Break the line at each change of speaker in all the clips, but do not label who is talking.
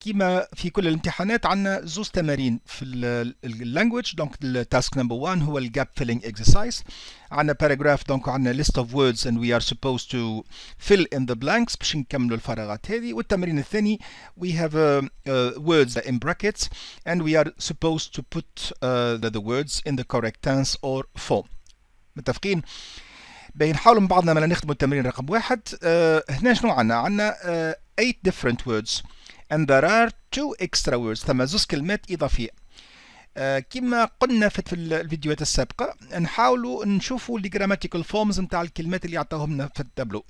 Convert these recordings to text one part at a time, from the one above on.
كيما في كل الامتحانات عندنا زوز تمارين في اللانجويج دونك التاسك نمبر 1 هو الجاب فيلينج اكسرسايز عندنا باراجراف دونك عندنا ليست اوف ووردز اند وي ار سبوز تو فيل ان ذا بلانكس باش نكملوا الفراغات هذه والتمرين الثاني وي هاف ووردز ان براكتس اند وي ار سبوز تو بوت ذا ووردز ان ذا كوريكت تنس اور فورم متفقين باين نحاولوا من بعضنا ما نخدموا التمرين رقم واحد آه هنا شنو عندنا عندنا 8 ديفرنت ووردز and there are two extra words ثم زوز كلمات إضافية آه، كما قلنا في الفيديوهات السابقة نحاولوا نشوفوا grammatical فورمز نتاع الكلمات اللي عطاهم لنا في التابلو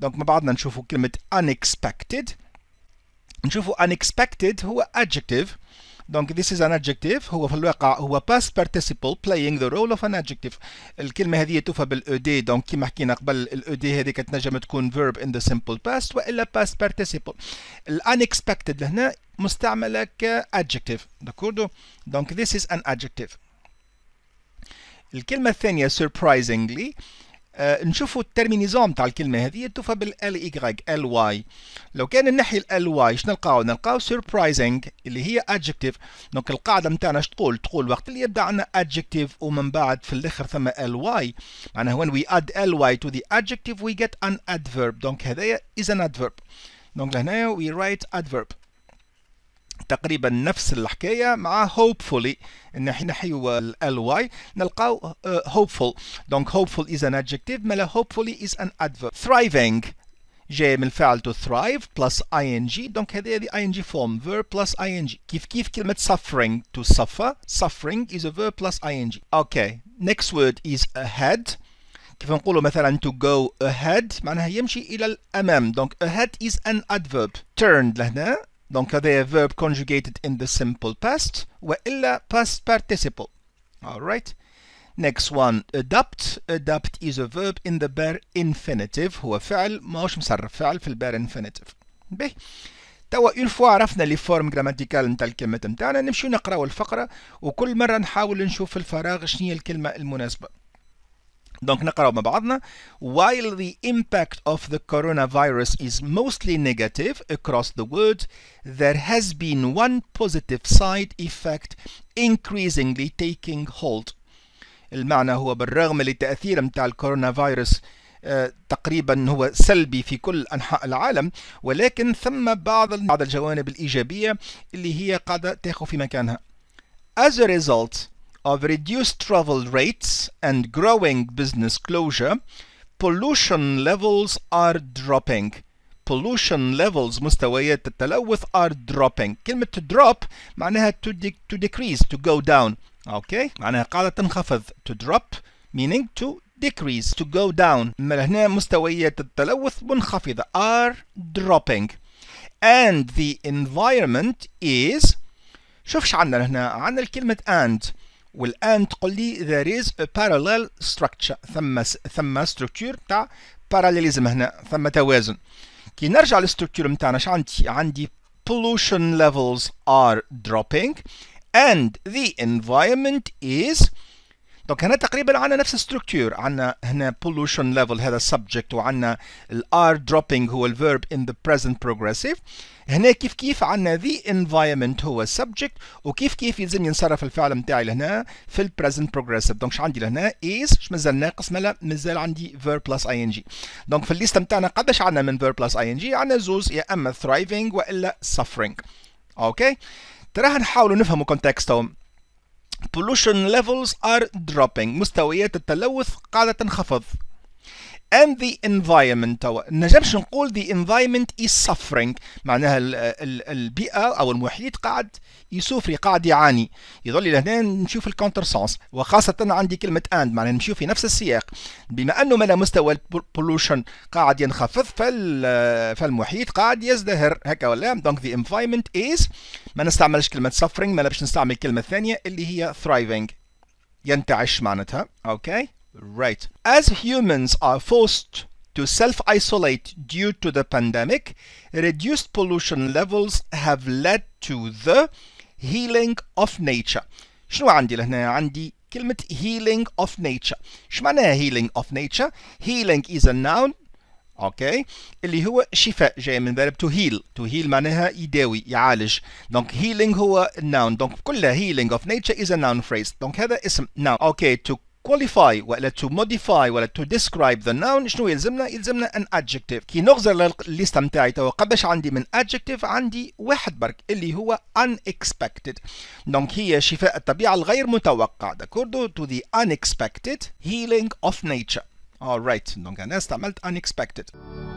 دونك مع بعضنا نشوفوا كلمة unexpected نشوفوا unexpected هو adjective دونك this is an adjective هو في الواقع هو past participle playing the role of an adjective الكلمة هذه توفى بال ed دونك كيما حكينا قبل ال ed هذه كتنجم تكون verb in the simple past والا past participle الـ unexpected لهنا مستعملة كـ adjective داكوردو دونك this is an adjective الكلمة الثانية surprisingly آه نشوفوا الترمينيزون تاع الكلمة هذه توفى بال ال y لو كان الناحيه الواي شنو نلقاو نلقاو surprising اللي هي adjective دونك القاعده نتاعنا اش تقول تقول وقت اللي يبدا عندنا adjective ومن بعد في الاخر ثم ly معناها when we add ly to the adjective we get an adverb دونك هذايا is an adverb دونك لهنايا we write adverb تقريبا نفس الحكايه مع hopefully نحي نحيو ال واي نلقاو uh, hopeful دونك hopeful is an adjective مالا hopefully is an adverb thriving جاية من to thrive plus ing دونك هذه هذه ing form verb plus ing kif كيف met suffering to suffer suffering is a verb plus ing okay next word is ahead كيف نقولوا مثلا to go ahead معناها يمشي إلى الأمام donc ahead is an adverb turned لهنا donc هذا verb conjugated in the simple past وإلا past participle alright Next one adapt adapt is a verb in the bare infinitive هو فعل ماهوش مصرف فعل في البار infinitive باهي توا اون فوا عرفنا لي فورم جراماتيكال نتاع الكلمات نتاعنا نمشيو نقراو الفقره وكل مرة نحاول نشوف الفراغ شنو هي الكلمه المناسبه دونك نقراو مع بعضنا while the impact of the coronavirus is mostly negative across the world there has been one positive side effect increasingly taking hold المعنى هو بالرغم لتأثير متاع الكورونا فيروس آه، تقريبا هو سلبي في كل انحاء العالم ولكن ثم بعض بعض الجوانب الايجابيه اللي هي قاعده تاخذ في مكانها. As a result of reduced travel rates and growing business closure, pollution levels are dropping. pollution levels مستويات التلوث are dropping. كلمة drop معناها to, de to decrease to go down. اوكي معناها قاعده تنخفض to drop meaning to decrease to go down هنا مستويات التلوث منخفضه are dropping and the environment is شوف ش عندنا هنا عندنا الكلمه and والآن تقول لي there is a parallel structure ثم ثم structure تاع parallelism هنا ثم توازن كي نرجع للستركتور نتاعنا اش عندي عندي pollution levels are dropping and the environment is دونك هنا تقريبا عندنا نفس الستركتور عندنا هنا pollution level هذا subject وعندنا ال r dropping هو الverb in the present progressive هنا كيف كيف عندنا the environment هو subject وكيف كيف يلزم ينصرف الفعل نتاعي لهنا في ال present progressive دونك شو عندي لهنا is مازال ناقص مالا مازال عندي verb plus ing دونك في الليست نتاعنا قداش عندنا من verb plus ing عندنا زوز يا اما thriving والا suffering اوكي okay. تراها نحاولوا نفهموا كونتكستهم pollution levels are dropping مستويات التلوث قاعدة تنخفض and the environment توا نجمش نقول the environment is suffering معناها الـ الـ البيئة أو المحيط قاعد يسوفري قاعد يعاني يظل لهنا نشوف الكونتر سانس وخاصة عندي كلمة and معناها نمشيو في نفس السياق بما أنه ملا مستوى البولوشن قاعد ينخفض فال فالمحيط قاعد يزدهر هكا ولا دونك the environment is ما نستعملش كلمة suffering ما نستعمل كلمة ثانية اللي هي thriving ينتعش معناتها أوكي okay. Right. As humans are forced to self-isolate due to the pandemic, reduced pollution levels have led to the healing of nature. شنو عندي لهنا؟ عندي كلمة healing of nature. ايش معناها healing of nature؟ healing is a noun اوكي okay. اللي هو شفاء جاي من verb to heal to heal معناها يداوي يعالج دونك healing هو noun دونك كلها healing of nature is a noun phrase دونك هذا اسم noun اوكي okay. to qualify ولا to modify ولا to describe the noun شنو يلزمنا يلزمنا an adjective كي نغزر للليستة نتاعي توا قداش عندي من adjective عندي واحد برك اللي هو unexpected دونك هي شفاء الطبيعة الغير متوقع داكورد to the unexpected healing of nature alright دونك انا استعملت unexpected